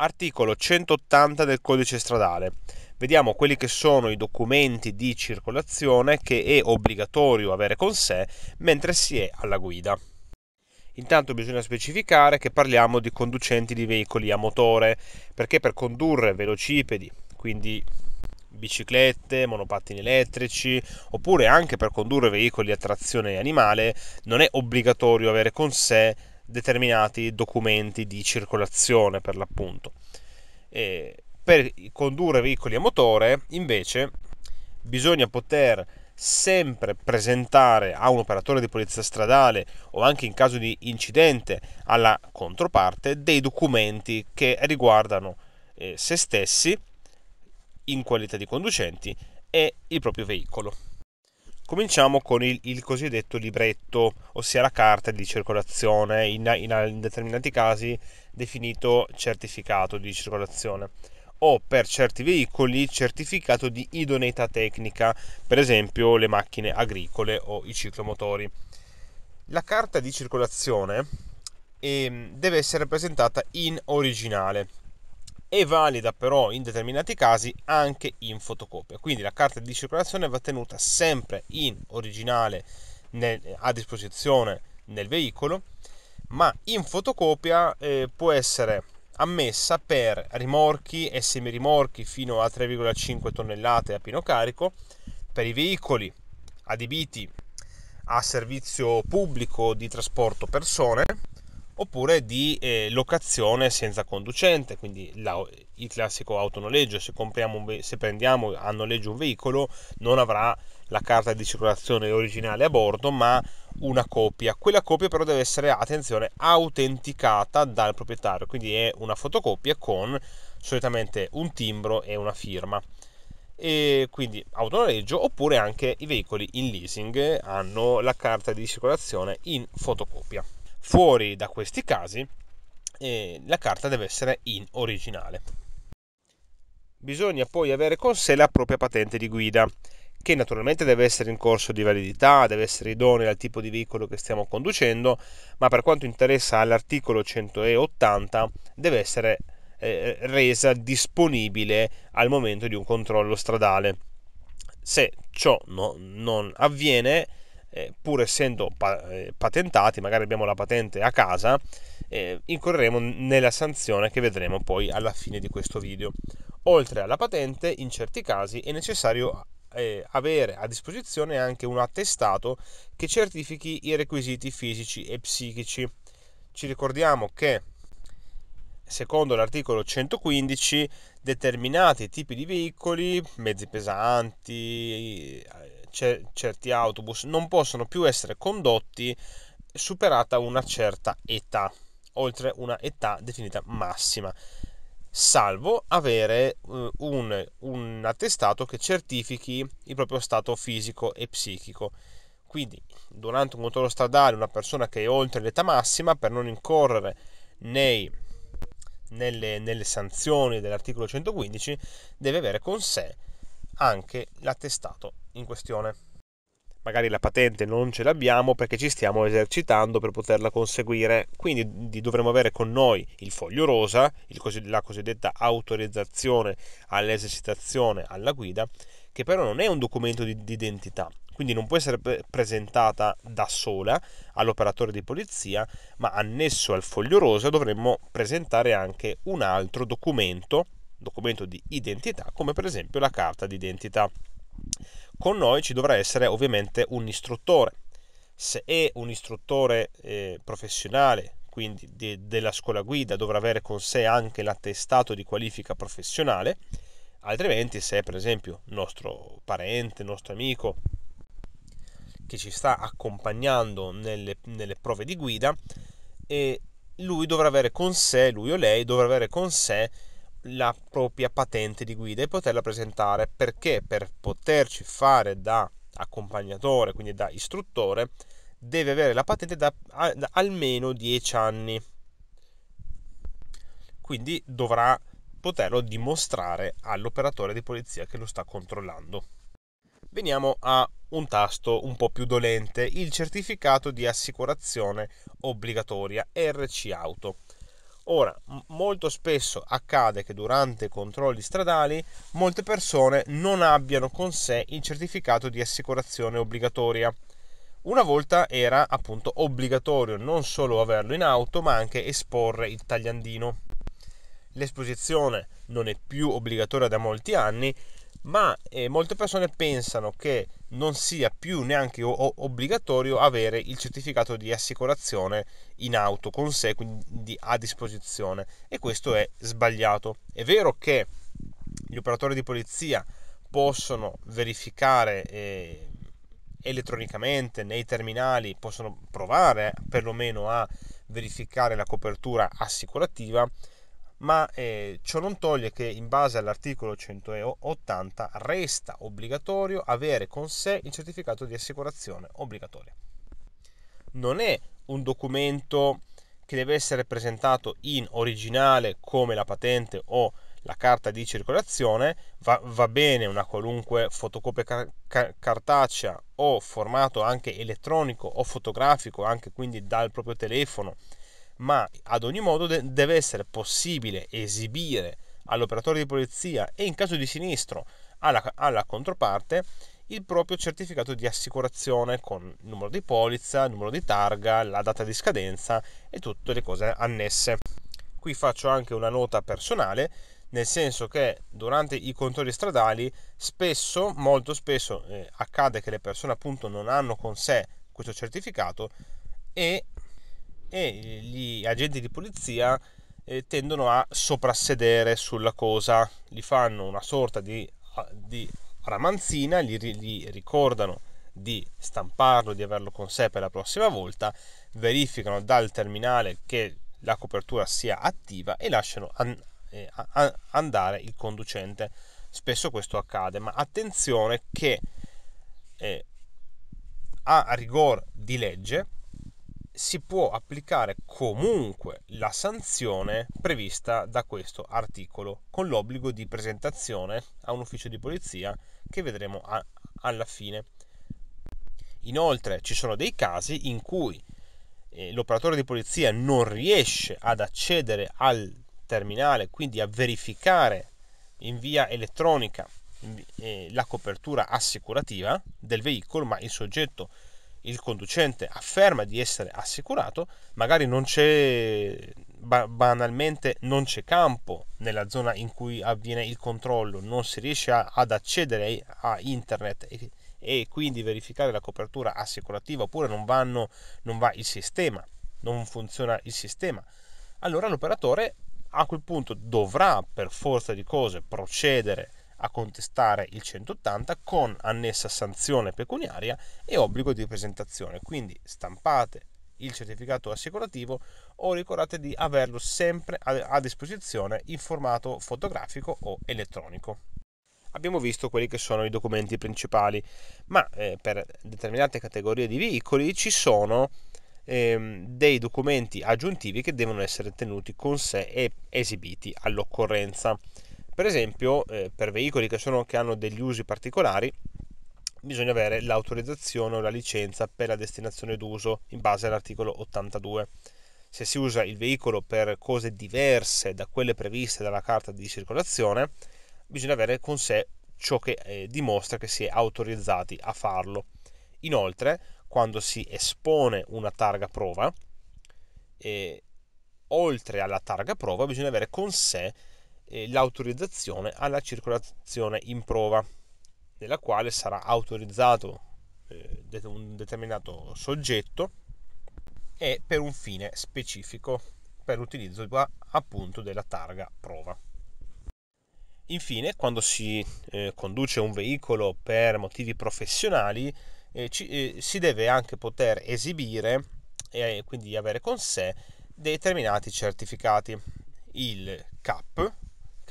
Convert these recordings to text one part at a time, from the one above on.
Articolo 180 del codice stradale. Vediamo quelli che sono i documenti di circolazione che è obbligatorio avere con sé mentre si è alla guida. Intanto bisogna specificare che parliamo di conducenti di veicoli a motore, perché per condurre velocipedi, quindi biciclette, monopattini elettrici, oppure anche per condurre veicoli a trazione animale, non è obbligatorio avere con sé determinati documenti di circolazione per l'appunto. E per condurre veicoli a motore invece bisogna poter sempre presentare a un operatore di polizia stradale o anche in caso di incidente alla controparte dei documenti che riguardano eh, se stessi in qualità di conducenti e il proprio veicolo. Cominciamo con il, il, cosiddetto libretto, ossia la carta di circolazione, in, in, in, determinati casi definito certificato di circolazione o per certi veicoli certificato di idoneità tecnica, per esempio le macchine agricole o i ciclomotori. La carta di circolazione eh, deve essere presentata in originale, è valida però in determinati casi anche in fotocopia. Quindi la carta di circolazione va tenuta sempre in originale nel, a disposizione nel veicolo, ma in fotocopia eh, può essere ammessa per rimorchi e semirimorchi fino a 3,5 tonnellate a pieno carico, per i veicoli adibiti a servizio pubblico di trasporto persone, oppure di eh, locazione senza conducente, quindi la, il classico autonoleggio, se, ve- se prendiamo a noleggio un veicolo non avrà la carta di circolazione originale a bordo, ma una copia. Quella copia però deve essere, attenzione, autenticata dal proprietario, quindi è una fotocopia con solitamente un timbro e una firma. E quindi autonoleggio oppure anche i veicoli in leasing hanno la carta di circolazione in fotocopia. Fuori da questi casi eh, la carta deve essere in originale. Bisogna poi avere con sé la propria patente di guida, che naturalmente deve essere in corso di validità, deve essere idonea al tipo di veicolo che stiamo conducendo, ma per quanto interessa all'articolo 180 deve essere eh, resa disponibile al momento di un controllo stradale. Se ciò no, non avviene, eh, pur essendo pa- eh, patentati, magari abbiamo la patente a casa, eh, incorreremo nella sanzione che vedremo poi alla fine di questo video. Oltre alla patente, in certi casi è necessario eh, avere a disposizione anche un attestato che certifichi i requisiti fisici e psichici. Ci ricordiamo che secondo l'articolo 115 determinati tipi di veicoli, mezzi pesanti, eh, ce- certi autobus non possono più essere condotti superata una certa età, oltre una età definita massima, salvo avere eh, un, un attestato che certifichi il proprio stato fisico e psichico. Quindi durante un controllo stradale una persona che è oltre l'età massima per non incorrere nei, nelle, nelle sanzioni dell'articolo 115 deve avere con sé anche l'attestato in questione. Magari la patente non ce l'abbiamo perché ci stiamo esercitando per poterla conseguire, quindi dovremo avere con noi il foglio rosa, il, la cosiddetta autorizzazione all'esercitazione alla guida, che però non è un documento di, di identità, quindi non può essere presentata da sola all'operatore di polizia, ma annesso al foglio rosa dovremmo presentare anche un altro documento documento di identità come per esempio la carta d'identità. Con noi ci dovrà essere ovviamente un istruttore. Se è un istruttore eh, professionale, quindi de- della scuola guida, dovrà avere con sé anche l'attestato di qualifica professionale, altrimenti se è per esempio nostro parente, nostro amico, che ci sta accompagnando nelle, nelle, prove di guida e lui dovrà avere con sé, lui o lei dovrà avere con sé la propria patente di guida e poterla presentare perché per poterci fare da accompagnatore, quindi da istruttore, deve avere la patente da, da almeno 10 anni. Quindi dovrà poterlo dimostrare all'operatore di polizia che lo sta controllando. Veniamo a un tasto un po' più dolente, il certificato di assicurazione obbligatoria RC Auto. Ora, molto spesso accade che durante i controlli stradali molte persone non abbiano con sé il certificato di assicurazione obbligatoria. Una volta era appunto obbligatorio non solo averlo in auto, ma anche esporre il tagliandino. L'esposizione non è più obbligatoria da molti anni, ma eh, molte persone pensano che non sia più neanche obbligatorio avere il certificato di assicurazione in auto con sé, quindi a disposizione. E questo è sbagliato. È vero che gli operatori di polizia possono verificare eh, elettronicamente nei terminali, possono provare perlomeno a verificare la copertura assicurativa ma eh, ciò non toglie che in base all'articolo 180 resta obbligatorio avere con sé il certificato di assicurazione obbligatoria. Non è un documento che deve essere presentato in originale come la patente o la carta di circolazione, va, va bene una qualunque fotocopia car- car- cartacea o formato anche elettronico o fotografico, anche quindi dal proprio telefono ma ad ogni modo de- deve essere possibile esibire all'operatore di polizia e in caso di sinistro alla, alla controparte il proprio certificato di assicurazione con numero di polizza, numero di targa, la data di scadenza e tutte le cose annesse. Qui faccio anche una nota personale, nel senso che durante i controlli stradali spesso, molto spesso eh, accade che le persone appunto non hanno con sé questo certificato e e eh, gli agenti di polizia eh, tendono a soprassedere sulla cosa, gli fanno una sorta di, ah, di ramanzina, gli, gli ricordano di stamparlo, di averlo con sé per la prossima volta, verificano dal terminale che la copertura sia attiva e lasciano an- eh, a- andare il conducente. Spesso questo accade, ma attenzione che eh, a rigor di legge si può applicare comunque la sanzione prevista da questo articolo con l'obbligo di presentazione a un ufficio di polizia che vedremo a, alla fine. Inoltre ci sono dei casi in cui eh, l'operatore di polizia non riesce ad accedere al terminale, quindi a verificare in via elettronica eh, la copertura assicurativa del veicolo, ma il soggetto il conducente afferma di essere assicurato, magari non c'è banalmente non c'è campo nella zona in cui avviene il controllo, non si riesce a, ad accedere a internet e, e, quindi verificare la copertura assicurativa oppure non, vanno, non va il sistema, non funziona il sistema. Allora l'operatore a quel punto dovrà per forza di cose procedere a contestare il 180 con annessa sanzione pecuniaria e obbligo di presentazione. Quindi stampate il certificato assicurativo o ricordate di averlo sempre a disposizione in formato fotografico o elettronico. Abbiamo visto quelli che sono i documenti principali, ma eh, per determinate categorie di veicoli ci sono ehm, dei documenti aggiuntivi che devono essere tenuti con sé e esibiti all'occorrenza. Per esempio, eh, per veicoli che, sono, che hanno degli usi particolari, bisogna avere l'autorizzazione o la licenza per la destinazione d'uso in base all'articolo 82. Se si usa il veicolo per cose diverse da quelle previste dalla carta di circolazione, bisogna avere con sé ciò che eh, dimostra che si è autorizzati a farlo. Inoltre, quando si espone una targa prova, eh, oltre alla targa prova bisogna avere con sé l'autorizzazione alla circolazione in prova, nella quale sarà autorizzato eh, un determinato soggetto e per un fine specifico, per l'utilizzo eh, appunto della targa prova. Infine, quando si eh, conduce un veicolo per motivi professionali, si deve anche poter esibire e quindi avere con sé determinati certificati, il CAP,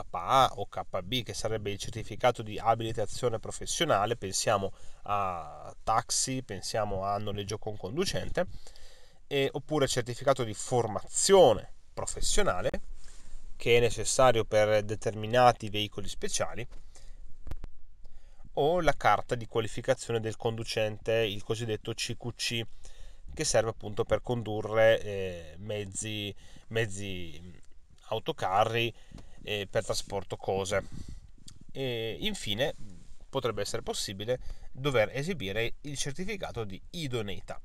KA o KB, che sarebbe il certificato di abilitazione professionale, pensiamo a taxi, pensiamo a noleggio con conducente, e, oppure certificato di formazione professionale, che è necessario per determinati veicoli speciali, o la carta di qualificazione del conducente, il cosiddetto CQC, che serve appunto per condurre eh, mezzi, mezzi autocarri eh, per trasporto cose. E infine potrebbe essere possibile dover esibire il certificato di idoneità.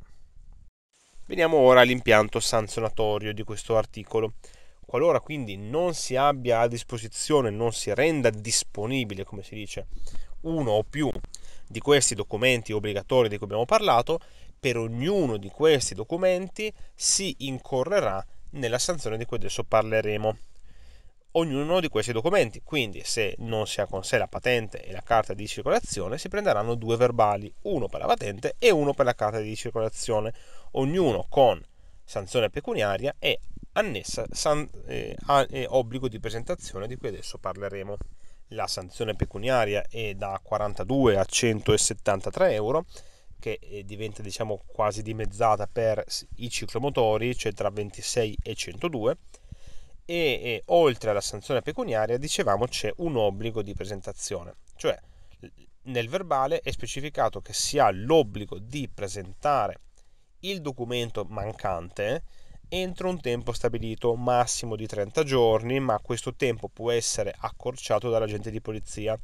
Veniamo ora all'impianto sanzionatorio di questo articolo. Qualora quindi non si abbia a disposizione, non si renda disponibile, come si dice, uno o più di questi documenti obbligatori di cui abbiamo parlato, per ognuno di questi documenti si incorrerà nella sanzione di cui adesso parleremo ognuno di questi documenti. Quindi se non si ha con sé la patente e la carta di circolazione, si prenderanno due verbali, uno per la patente e uno per la carta di circolazione, ognuno con sanzione pecuniaria e annessa san, eh, a, eh, obbligo di presentazione di cui adesso parleremo. La sanzione pecuniaria è da 42 a 173 euro che diventa diciamo quasi dimezzata per i ciclomotori, cioè tra 26 e 102 e, e oltre alla sanzione pecuniaria, dicevamo, c'è un obbligo di presentazione, cioè nel verbale è specificato che si ha l'obbligo di presentare il documento mancante entro un tempo stabilito, massimo di 30 giorni, ma questo tempo può essere accorciato dall'agente di polizia,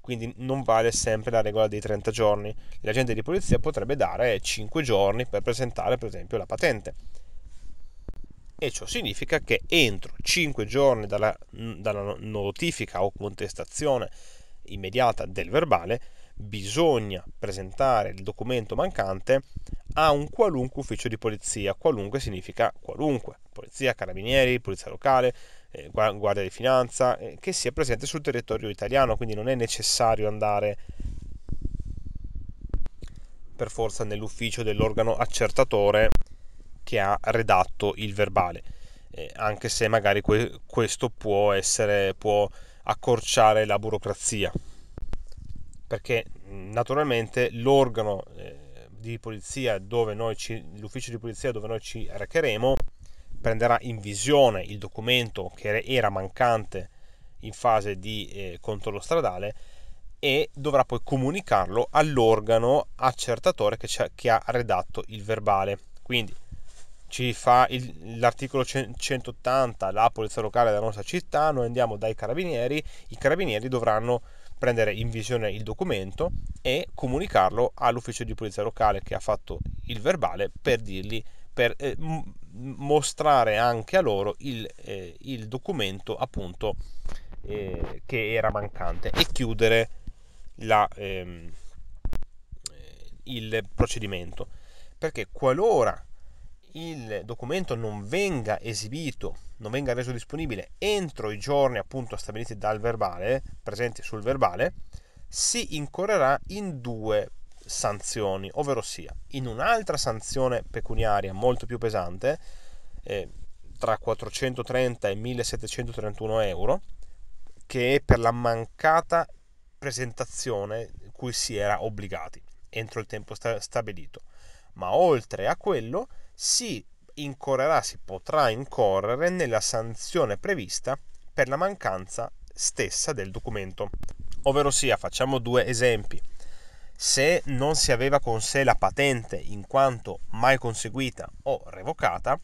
quindi non vale sempre la regola dei 30 giorni. L'agente di polizia potrebbe dare 5 giorni per presentare per esempio la patente e ciò significa che entro 5 giorni dalla, dalla notifica o contestazione immediata del verbale bisogna presentare il documento mancante a un qualunque ufficio di polizia, qualunque significa qualunque, polizia, carabinieri, polizia locale, eh, guardia di finanza, eh, che sia presente sul territorio italiano, quindi non è necessario andare per forza nell'ufficio dell'organo accertatore che ha redatto il verbale, eh, anche se magari que- questo può, essere, può accorciare la burocrazia, perché naturalmente l'organo eh, di polizia dove noi ci, l'ufficio di polizia dove noi ci recheremo prenderà in visione il documento che era mancante in fase di eh, controllo stradale e dovrà poi comunicarlo all'organo accertatore che, che ha redatto il verbale. Quindi ci fa il, l'articolo 180 la polizia locale della nostra città, noi andiamo dai carabinieri, i carabinieri dovranno prendere in visione il documento e comunicarlo all'ufficio di polizia locale che ha fatto il verbale per dirgli per eh, m- mostrare anche a loro il, eh, il documento appunto eh, che era mancante e chiudere la, ehm, eh, il procedimento perché qualora il documento non venga esibito, non venga reso disponibile entro i giorni appunto stabiliti dal verbale, presenti sul verbale, si incorrerà in due sanzioni, ovvero sia in un'altra sanzione pecuniaria molto più pesante, eh, tra 430 e 1731 euro, che è per la mancata presentazione cui si era obbligati entro il tempo sta- stabilito. Ma oltre a quello si incorrerà, si potrà incorrere nella sanzione prevista per la mancanza stessa del documento. Ovvero sia, facciamo due esempi. Se non si aveva con sé la patente in quanto mai conseguita o revocata,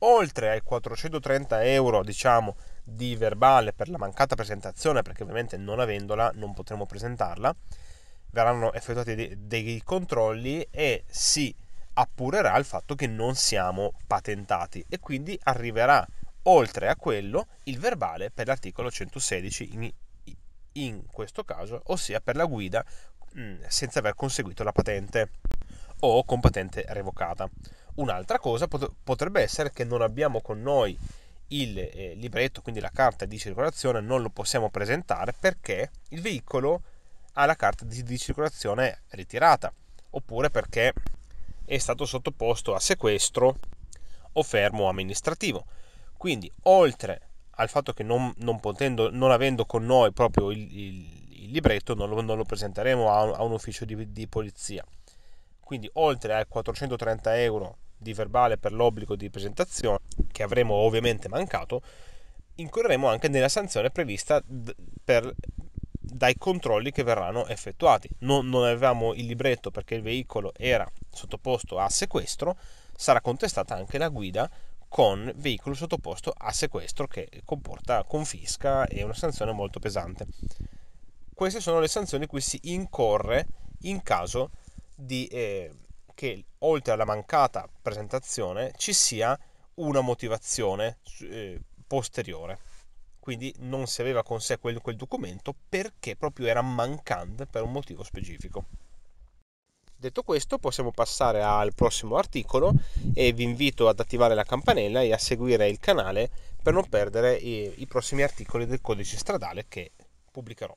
oltre ai 430 euro, diciamo, di verbale per la mancata presentazione, perché ovviamente non avendola non potremo presentarla, verranno effettuati dei, dei controlli e si appurerà il fatto che non siamo patentati e quindi arriverà oltre a quello il verbale per l'articolo 116 in, in questo caso, ossia per la guida mh, mm, senza aver conseguito la patente o con patente revocata. Un'altra cosa pot- potrebbe essere che non abbiamo con noi il eh, libretto, quindi la carta di circolazione, non lo possiamo presentare perché il veicolo ha la carta di, di circolazione ritirata oppure perché è stato sottoposto a sequestro o fermo amministrativo. Quindi, oltre al fatto che non, non, potendo, non avendo con noi proprio il, il, il libretto, non lo, non lo, presenteremo a un, a un ufficio di, di, polizia. Quindi, oltre ai 430 euro di verbale per l'obbligo di presentazione, che avremo ovviamente mancato, incorreremo anche nella sanzione prevista per dai controlli che verranno effettuati. Non, non avevamo il libretto perché il veicolo era sottoposto a sequestro, sarà contestata anche la guida con veicolo sottoposto a sequestro che comporta confisca e una sanzione molto pesante. Queste sono le sanzioni cui si incorre in caso di, eh, che oltre alla mancata presentazione ci sia una motivazione eh, posteriore quindi non si aveva con sé quel, quel documento perché proprio era mancante per un motivo specifico. Detto questo possiamo passare al prossimo articolo e vi invito ad attivare la campanella e a seguire il canale per non perdere i, i prossimi articoli del codice stradale che pubblicherò.